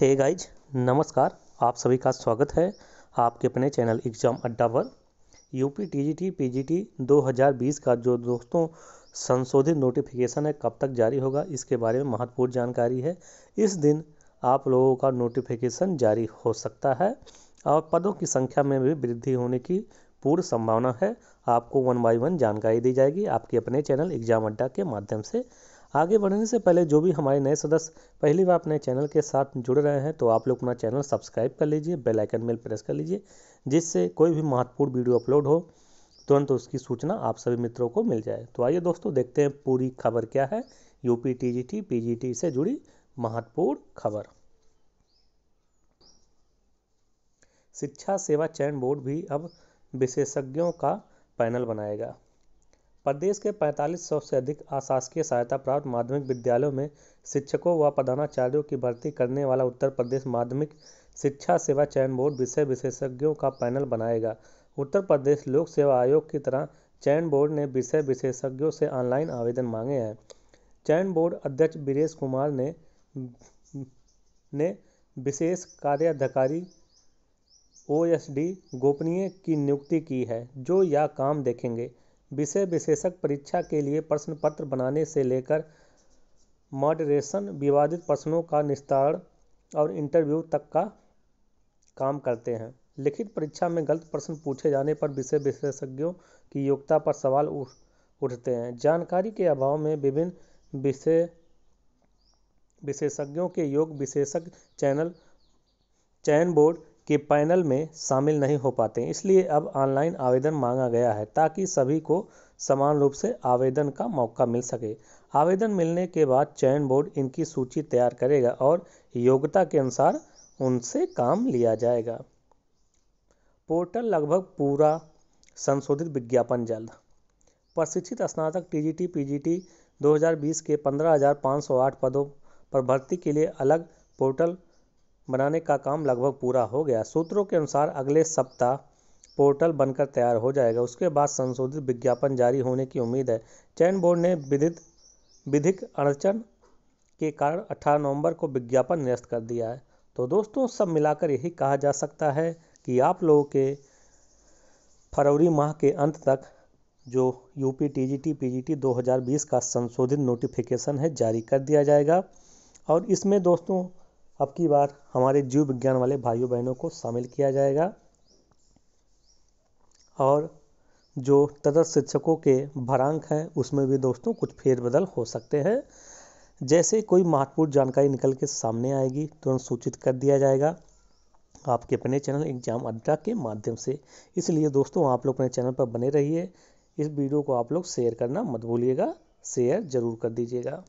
हे hey guys नमस्कार आप सभी का स्वागत है आपके अपने चैनल एग्जाम अड्डा पर यूपी टीजीटी पीजीटी 2020 का जो दोस्तों संशोधित नोटिफिकेशन है कब तक जारी होगा इसके बारे में महत्वपूर्ण जानकारी है इस दिन आप लोगों का नोटिफिकेशन जारी हो सकता है और पदों की संख्या में भी वृद्धि होने की पूर्ण संभावना है आपको वन बाई वन जानकारी दी जाएगी आपके अपने चैनल एग्जाम अड्डा के माध्यम से आगे बढ़ने से पहले जो भी हमारे नए सदस्य पहली बार अपने चैनल के साथ जुड़ रहे हैं तो आप लोग अपना चैनल सब्सक्राइब कर लीजिए बेल आइकन में प्रेस कर लीजिए जिससे कोई भी महत्वपूर्ण वीडियो अपलोड हो तुरंत उसकी सूचना आप सभी मित्रों को मिल जाए तो आइए दोस्तों देखते हैं पूरी खबर क्या है यूपी टीजीटी पीजीटी से जुड़ी महत्वपूर्ण खबर शिक्षा सेवा चयन बोर्ड भी अब विशेषज्ञों का पैनल बनाएगा प्रदेश के पैंतालीस सौ से अधिक अशासकीय सहायता प्राप्त माध्यमिक विद्यालयों में शिक्षकों व प्रधानाचार्यों की भर्ती करने वाला उत्तर प्रदेश माध्यमिक शिक्षा सेवा चयन बोर्ड विषय विशेषज्ञों का पैनल बनाएगा उत्तर प्रदेश लोक सेवा आयोग की तरह चयन बोर्ड ने विषय विशेषज्ञों से ऑनलाइन आवेदन मांगे हैं चयन बोर्ड अध्यक्ष बीरेश कुमार ने ने विशेष कार्याधिकारी ओ गोपनीय की नियुक्ति की है जो यह काम देखेंगे विषय विशेषज्ञ परीक्षा के लिए प्रश्न पत्र बनाने से लेकर मॉडरेशन विवादित प्रश्नों का निस्तारण और इंटरव्यू तक का काम करते हैं लिखित परीक्षा में गलत प्रश्न पूछे जाने पर विषय विशेषज्ञों की योग्यता पर सवाल उठते हैं जानकारी के अभाव में विभिन्न विषय विशेषज्ञों के योग विशेषज्ञ चैनल चयन बोर्ड के पैनल में शामिल नहीं हो पाते इसलिए अब ऑनलाइन आवेदन मांगा गया है ताकि सभी को समान रूप से आवेदन का मौका मिल सके आवेदन मिलने के बाद चयन बोर्ड इनकी सूची तैयार करेगा और योग्यता के अनुसार उनसे काम लिया जाएगा पोर्टल लगभग पूरा संशोधित विज्ञापन जल्द प्रशिक्षित स्नातक टी दो हज़ार बीस के आठ पदों पर भर्ती के लिए अलग पोर्टल बनाने का काम लगभग पूरा हो गया सूत्रों के अनुसार अगले सप्ताह पोर्टल बनकर तैयार हो जाएगा उसके बाद संशोधित विज्ञापन जारी होने की उम्मीद है चयन बोर्ड ने विधित विधिक अड़चन के कारण 18 नवंबर को विज्ञापन निरस्त कर दिया है तो दोस्तों सब मिलाकर यही कहा जा सकता है कि आप लोगों के फरवरी माह के अंत तक जो यू टी दो हज़ार बीस का संशोधित नोटिफिकेशन है जारी कर दिया जाएगा और इसमें दोस्तों अब की बार हमारे जीव विज्ञान वाले भाइयों बहनों को शामिल किया जाएगा और जो तदर्थ शिक्षकों के भरांक हैं उसमें भी दोस्तों कुछ फेरबदल हो सकते हैं जैसे कोई महत्वपूर्ण जानकारी निकल के सामने आएगी तुरंत सूचित कर दिया जाएगा आपके अपने चैनल एग्जाम अड्डा के माध्यम से इसलिए दोस्तों आप लोग अपने चैनल पर बने रहिए इस वीडियो को आप लोग शेयर करना मत भूलिएगा शेयर ज़रूर कर दीजिएगा